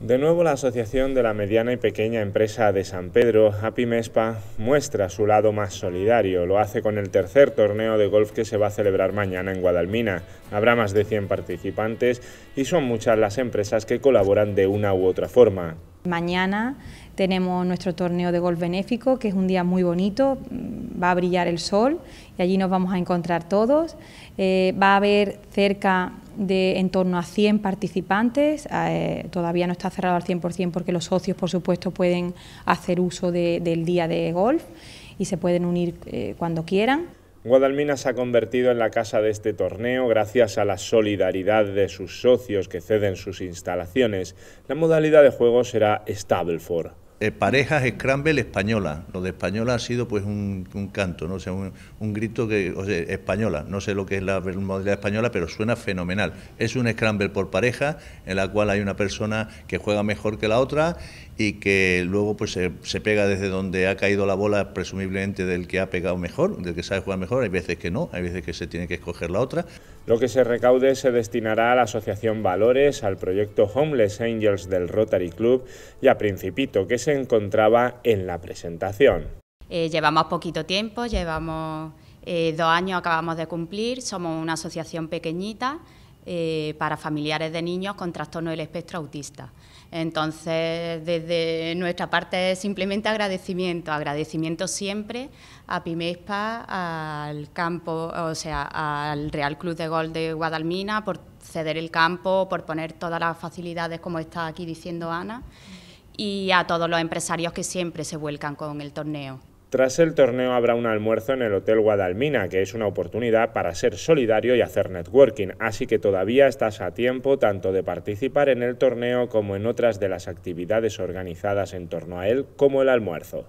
De nuevo, la Asociación de la Mediana y Pequeña Empresa de San Pedro, MESPA, muestra su lado más solidario. Lo hace con el tercer torneo de golf que se va a celebrar mañana en Guadalmina. Habrá más de 100 participantes y son muchas las empresas que colaboran de una u otra forma. Mañana tenemos nuestro torneo de golf benéfico, que es un día muy bonito, va a brillar el sol y allí nos vamos a encontrar todos. Eh, va a haber cerca de en torno a 100 participantes, eh, todavía no está cerrado al 100% porque los socios, por supuesto, pueden hacer uso del día de golf y se pueden unir eh, cuando quieran. Guadalmina se ha convertido en la casa de este torneo gracias a la solidaridad de sus socios que ceden sus instalaciones. La modalidad de juego será Stableford. Eh, parejas Scramble española. Lo de española ha sido pues un, canto, ¿no? un, grito que, o sea, española. No sé lo que es la modalidad española, pero suena fenomenal. Es un Scramble por pareja, en la cual hay una persona que juega mejor que la otra y que luego pues se, se pega desde donde ha caído la bola, presumiblemente del que ha pegado mejor, del que sabe jugar mejor. Hay veces que no, hay veces que se tiene que escoger la otra. Lo que se recaude se destinará a la Asociación Valores, al proyecto Homeless Angels del Rotary Club y a Principito, que se encontraba en la presentación. Eh, llevamos poquito tiempo, llevamos eh, dos años, acabamos de cumplir, somos una asociación pequeñita eh, para familiares de niños con trastorno del espectro autista. Entonces, desde nuestra parte simplemente agradecimiento, agradecimiento siempre a Pimespa, al campo, o sea, al Real Club de Gol de Guadalmina por ceder el campo, por poner todas las facilidades como está aquí diciendo Ana y a todos los empresarios que siempre se vuelcan con el torneo. Tras el torneo habrá un almuerzo en el Hotel Guadalmina, que es una oportunidad para ser solidario y hacer networking, así que todavía estás a tiempo tanto de participar en el torneo como en otras de las actividades organizadas en torno a él, como el almuerzo.